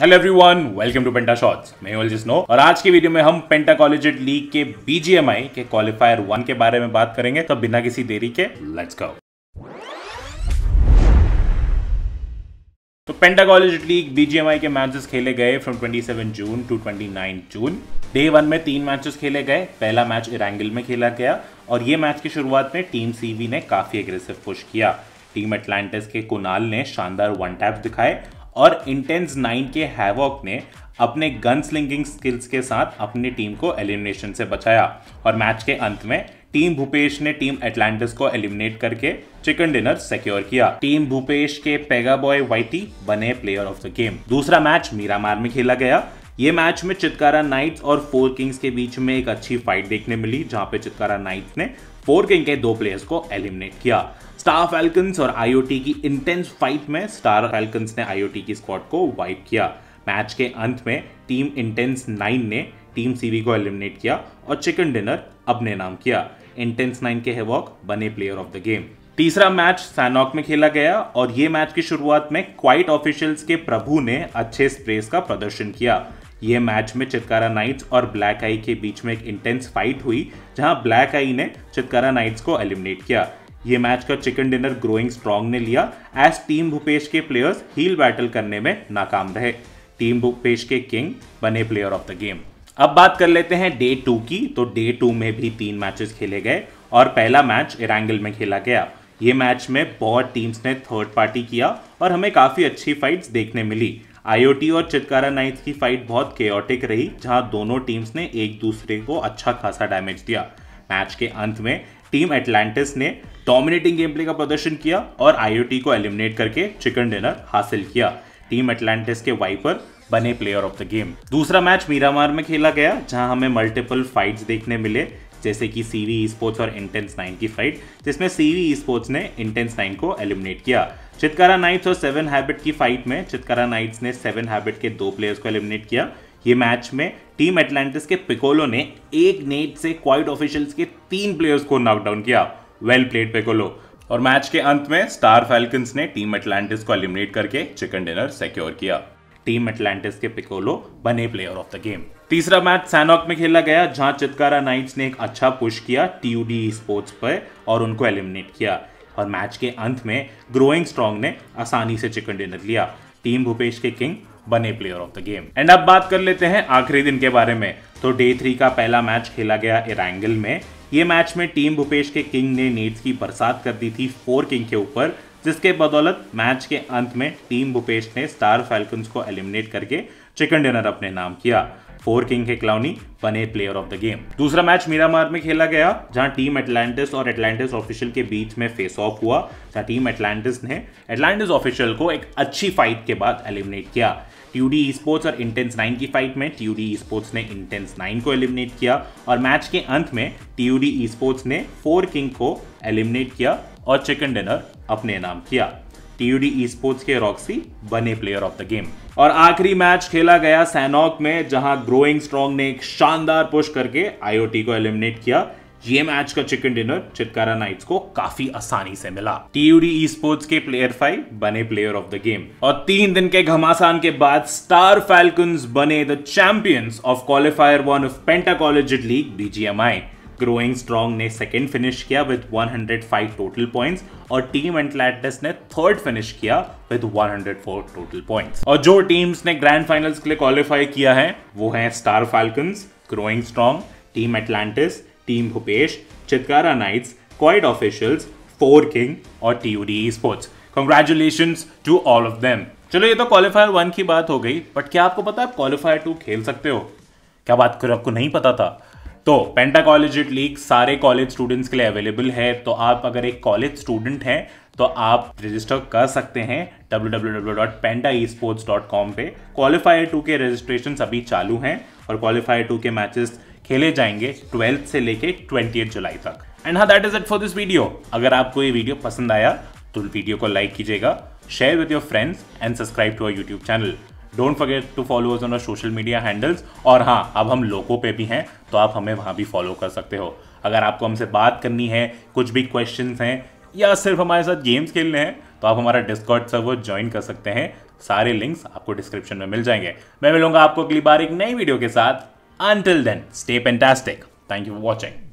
hello everyone welcome to penta shots मैं ऑल जिस नो और आज के वीडियो में हम पेंटा कॉलेज लीग के बीजीएमआई के क्वालिफायर वन के बारे में बात करेंगे तो बिना किसी देरी के लेट्स गो तो पेंटा कॉलेज लीग बीजीएमआई के मैचेस खेले गए from 27 June to 29 June day one में तीन मैचेस खेले गए पहला मैच इरांगल में खेला गया और ये मैच की शुरुआत में टीम सीवी ने काफ़ी अग्रेसिव पुश किया टीम एटलांटिस के कुनाल ने शानदार वन टैप दिखाए और इंटेंस नाइन के हैवॉक ने अपने गन स्लिंगिंग स्किल्स के साथ अपनी टीम को एलिमिनेशन से बचाया और मैच के अंत में टीम भूपेश ने टीम एटलांटिस को एलिमिनेट करके चिकन डिनर सिक्योर किया टीम भूपेश के पेगा बॉय वाइटी बने प्लेयर ऑफ द गेम दूसरा मैच मीरामार में खेला गया ये मैच में चितकारा नाइट्स और फोर किंग्स के बीच में एक अच्छी फाइट देखने मिली जहां पे चितकारा नाइट्स ने फोर किंग के दो प्लेयर्स को एलिमिनेट किया स्टार फैल्कन्स और आईओटी की इंटेंस फाइट में स्टार फैल्कन्स ने आईओटी की स्क्वाड को वाइप किया मैच के अंत में टीम इंटेंस नाइन ने टीम सीवी को एलिमिनेट किया और चिकन डिनर अपने नाम किया इंटेंस नाइन के हेवॉक बने प्लेयर ऑफ द गेम तीसरा मैच सैनॉक में खेला गया और ये मैच की शुरुआत में क्वाइट ऑफिशियल्स के प्रभु ने अच्छे स्प्रेस का प्रदर्शन किया ये मैच में चितकारा नाइट्स और ब्लैक आई के बीच में एक इंटेंस फाइट हुई जहां ब्लैक आई ने चितकारा नाइट्स को एलिमिनेट किया ये मैच का चिकन डिनर ग्रोइंग स्ट्रॉन्ग ने लिया एज टीम भूपेश के प्लेयर्स हील बैटल करने में नाकाम रहे टीम भूपेश के किंग बने प्लेयर ऑफ द गेम अब बात कर लेते हैं डे टू की तो डे टू में भी तीन मैचेस खेले गए और पहला मैच इरांगल में खेला गया ये मैच में बहुत टीम्स ने थर्ड पार्टी किया और हमें काफ़ी अच्छी फाइट्स देखने मिली आईओटी और चितकारा नाइट्स की फाइट बहुत केयटिक रही जहां दोनों टीम्स ने एक दूसरे को अच्छा खासा डैमेज दिया मैच के अंत में टीम एटलांटिस ने डोमिनेटिंग गेम प्ले का प्रदर्शन किया और आईओटी को एलिमिनेट करके चिकन डिनर हासिल किया टीम एटलांटिस के वाइपर बने प्लेयर ऑफ द गेम दूसरा मैच मीरामार में खेला गया जहां हमें मल्टीपल फाइट्स देखने मिले जैसे कि सीवी स्पोर्ट्स और इंटेंस नाइन की फाइट जिसमें सीवी स्पोर्ट्स ने इंटेंस नाइन को एलिमिनेट किया चितकारा नाइट्स और सेवन हैबिट की फाइट में चितकारा नाइट्स ने सेवन हैबिट के दो प्लेयर्स को एलिमिनेट किया ये मैच में टीम एटलांटिस के पिकोलो ने एक नेट से क्वाइट ऑफिशियल्स के तीन प्लेयर्स को नॉकडाउन किया वेल प्लेड पिकोलो और मैच के अंत में स्टार फैल्कन्स ने टीम एटलांटिस को एलिमिनेट करके चिकन डिनर सिक्योर किया टीम एटलांटिस के पिकोलो बने प्लेयर ऑफ द गेम तीसरा मैच सैनॉक में खेला गया जहां चितकारा नाइट्स ने एक अच्छा पुश किया टीयूडी स्पोर्ट्स e पर और उनको एलिमिनेट किया और मैच के अंत में ग्रोइंग स्ट्रॉन्ग ने आसानी से चिकन डिनर लिया टीम भूपेश के किंग बने player of the game and अब बात कर लेते हैं आखिरी दिन के बारे में तो डे थ्री का पहला मैच खेला गया इरांगल में ये मैच में टीम भूपेश के किंग ने नीड्स की बरसात कर दी थी फोर किंग के ऊपर जिसके बदौलत मैच के अंत में टीम भूपेश ने स्टार फैल्कन्स को एलिमिनेट करके चिकन डिनर अपने नाम किया फोर किंग के क्लाउनी बने प्लेयर ऑफ द गेम दूसरा मैच मीरामार में खेला गया जहां टीम एटलांटिस और एटलांटिस ऑफिशियल के बीच में फेस ऑफ हुआ जहां टीम एटलांटिस ने एटलांटिस ऑफिशियल को एक अच्छी फाइट के बाद एलिमिनेट किया ट्यूडी स्पोर्ट्स और इंटेंस नाइन की फाइट में ट्यूडी स्पोर्ट्स ने इंटेंस नाइन को एलिमिनेट किया और मैच के अंत में ट्यूडी ई स्पोर्ट्स ने फोर किंग को एलिमिनेट किया और चिकन डिनर अपने नाम किया टीयूडी esports के रॉक्सी बने प्लेयर ऑफ द गेम और आखिरी मैच खेला गया सैनॉक में जहां ग्रोइंग स्ट्रॉन्ग ने एक शानदार पुश करके आईओटी को एलिमिनेट किया ये मैच का चिकन डिनर चितकारा नाइट्स को काफी आसानी से मिला टीयूडी ई स्पोर्ट्स के प्लेयर फाइव बने प्लेयर ऑफ द गेम और तीन दिन के घमासान के बाद स्टार फैल्कन्स बने the champions of qualifier one of pentacollegiate league BGMI growing strong ने सेकेंड फिनिश किया विद 105 टोटल पॉइंट्स और टीम एंटलैटस ने थर्ड फिनिश किया विद 104 टोटल पॉइंट्स और जो टीम्स ने ग्रैंड फाइनल्स के लिए क्वालिफाई किया है वो है star falcons growing strong team Atlantis team Bhupesh Chitkara knights quite officials four king और T U D sports congratulation to all of them चलो ये तो क्वालिफायर वन की बात हो गई बट क्या आपको पता है क्वालिफायर टू खेल सकते हो क्या बात करो आपको नहीं पता था तो पेंटा कॉलेज लीग सारे कॉलेज स्टूडेंट्स के लिए अवेलेबल है तो आप अगर एक कॉलेज स्टूडेंट हैं तो आप रजिस्टर कर सकते हैं www.pentaesports.com पे क्वालिफायर टू के रजिस्ट्रेशन अभी चालू हैं और क्वालिफायर टू के मैचेस खेले जाएंगे ट्वेल्थ से लेके ट्वेंटी जुलाई तक एंड हाँ that is it for this video अगर आपको ये वीडियो पसंद आया तो वीडियो को लाइक कीजिएगा share with your friends and subscribe to our YouTube channel don't forget to follow us on our social media handles और हाँ अब हम लोगों पे भी हैं तो आप हमें वहाँ भी फॉलो कर सकते हो अगर आपको हमसे बात करनी है कुछ भी क्वेश्चन हैं या सिर्फ हमारे साथ गेम्स खेलने हैं तो आप हमारा डिस्कॉर्ड सर्वर ज्वाइन कर सकते हैं सारे लिंक्स आपको डिस्क्रिप्शन में मिल जाएंगे मैं मिलूंगा आपको अगली बार एक नई वीडियो के साथ until then stay pentastic thank you for watching